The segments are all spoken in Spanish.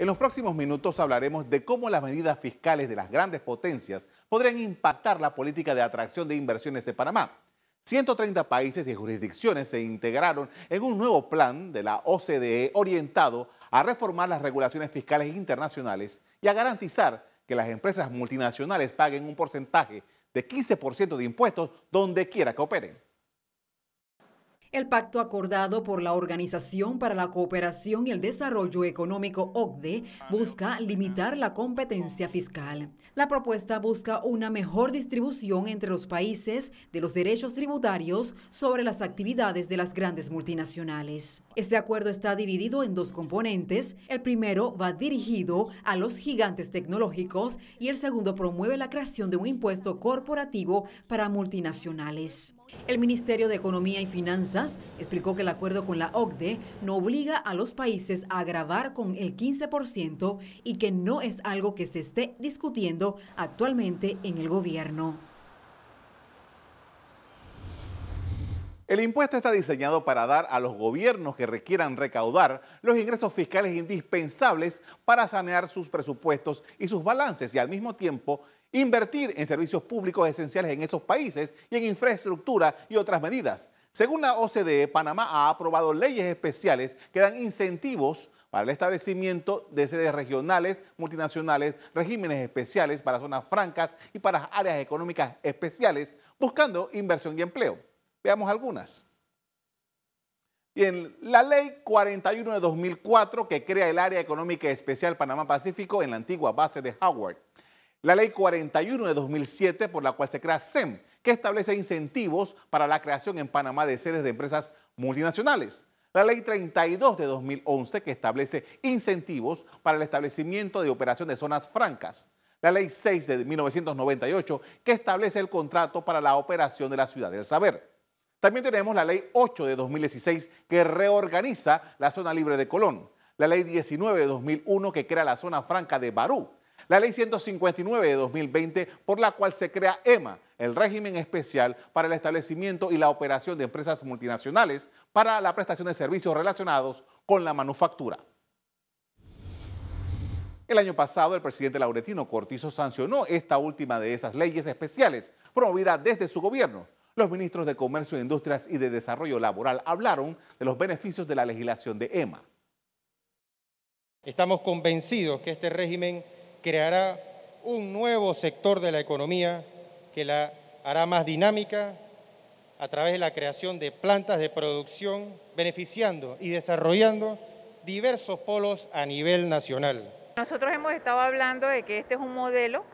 En los próximos minutos hablaremos de cómo las medidas fiscales de las grandes potencias podrían impactar la política de atracción de inversiones de Panamá. 130 países y jurisdicciones se integraron en un nuevo plan de la OCDE orientado a reformar las regulaciones fiscales internacionales y a garantizar que las empresas multinacionales paguen un porcentaje de 15% de impuestos donde quiera que operen. El pacto acordado por la Organización para la Cooperación y el Desarrollo Económico OCDE busca limitar la competencia fiscal. La propuesta busca una mejor distribución entre los países de los derechos tributarios sobre las actividades de las grandes multinacionales. Este acuerdo está dividido en dos componentes. El primero va dirigido a los gigantes tecnológicos y el segundo promueve la creación de un impuesto corporativo para multinacionales. El Ministerio de Economía y Finanzas explicó que el acuerdo con la OCDE no obliga a los países a agravar con el 15% y que no es algo que se esté discutiendo actualmente en el gobierno. El impuesto está diseñado para dar a los gobiernos que requieran recaudar los ingresos fiscales indispensables para sanear sus presupuestos y sus balances y al mismo tiempo invertir en servicios públicos esenciales en esos países y en infraestructura y otras medidas. Según la OCDE, Panamá ha aprobado leyes especiales que dan incentivos para el establecimiento de sedes regionales, multinacionales, regímenes especiales para zonas francas y para áreas económicas especiales, buscando inversión y empleo. Veamos algunas. Bien, la ley 41 de 2004 que crea el Área Económica Especial Panamá Pacífico en la antigua base de Howard la Ley 41 de 2007, por la cual se crea SEM, que establece incentivos para la creación en Panamá de sedes de empresas multinacionales. La Ley 32 de 2011, que establece incentivos para el establecimiento de operación de zonas francas. La Ley 6 de 1998, que establece el contrato para la operación de la ciudad del saber. También tenemos la Ley 8 de 2016, que reorganiza la zona libre de Colón. La Ley 19 de 2001, que crea la zona franca de Barú la Ley 159 de 2020, por la cual se crea EMA, el régimen especial para el establecimiento y la operación de empresas multinacionales para la prestación de servicios relacionados con la manufactura. El año pasado, el presidente Lauretino Cortizo sancionó esta última de esas leyes especiales, promovida desde su gobierno. Los ministros de Comercio, Industrias y de Desarrollo Laboral hablaron de los beneficios de la legislación de EMA. Estamos convencidos que este régimen creará un nuevo sector de la economía que la hará más dinámica a través de la creación de plantas de producción, beneficiando y desarrollando diversos polos a nivel nacional. Nosotros hemos estado hablando de que este es un modelo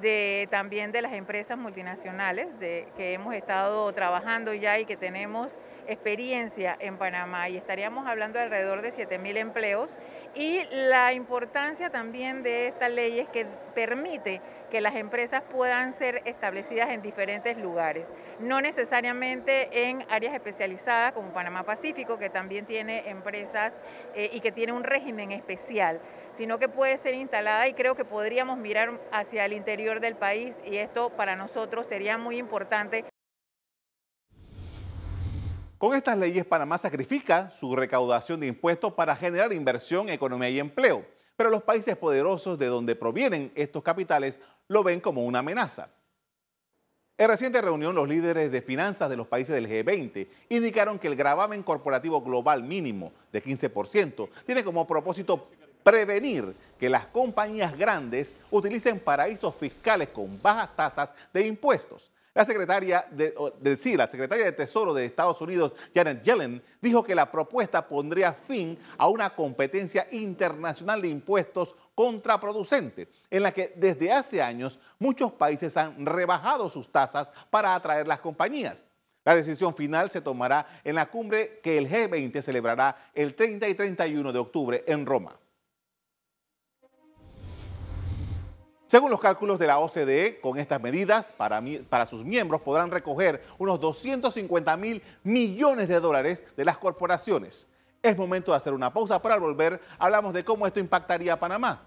de, también de las empresas multinacionales de, que hemos estado trabajando ya y que tenemos experiencia en Panamá y estaríamos hablando de alrededor de 7.000 empleos y la importancia también de estas leyes que permite que las empresas puedan ser establecidas en diferentes lugares, no necesariamente en áreas especializadas como Panamá Pacífico, que también tiene empresas eh, y que tiene un régimen especial, sino que puede ser instalada y creo que podríamos mirar hacia el interior del país y esto para nosotros sería muy importante. Con estas leyes, Panamá sacrifica su recaudación de impuestos para generar inversión, economía y empleo. Pero los países poderosos de donde provienen estos capitales lo ven como una amenaza. En reciente reunión, los líderes de finanzas de los países del G20 indicaron que el gravamen corporativo global mínimo de 15% tiene como propósito prevenir que las compañías grandes utilicen paraísos fiscales con bajas tasas de impuestos la secretaria de, la secretaria de Tesoro de Estados Unidos, Janet Yellen, dijo que la propuesta pondría fin a una competencia internacional de impuestos contraproducente, en la que desde hace años muchos países han rebajado sus tasas para atraer las compañías. La decisión final se tomará en la cumbre que el G20 celebrará el 30 y 31 de octubre en Roma. Según los cálculos de la OCDE, con estas medidas, para, para sus miembros podrán recoger unos 250 mil millones de dólares de las corporaciones. Es momento de hacer una pausa para volver. Hablamos de cómo esto impactaría a Panamá.